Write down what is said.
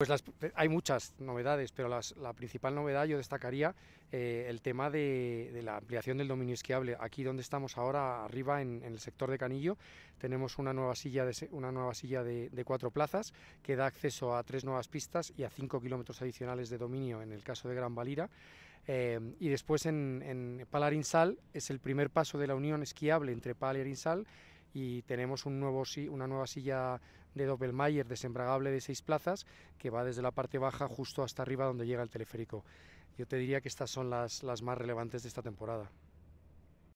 Pues las, hay muchas novedades, pero la principal novedad yo destacaría eh, el tema de, la ampliación del dominio esquiable. Aquí donde estamos ahora, arriba en, el sector de Canillo, tenemos una nueva silla, de, una nueva silla de, cuatro plazas que da acceso a tres nuevas pistas y a cinco kilómetros adicionales de dominio en el caso de Gran Valira. Eh, y después en, Palarinsal es el primer paso de la unión esquiable entre Palarinsal y tenemos un nuevo, una nueva silla de Doppelmayr desembragable de seis plazas que va desde la parte baja justo hasta arriba donde llega el teleférico. Yo te diría que estas son las, las más relevantes de esta temporada.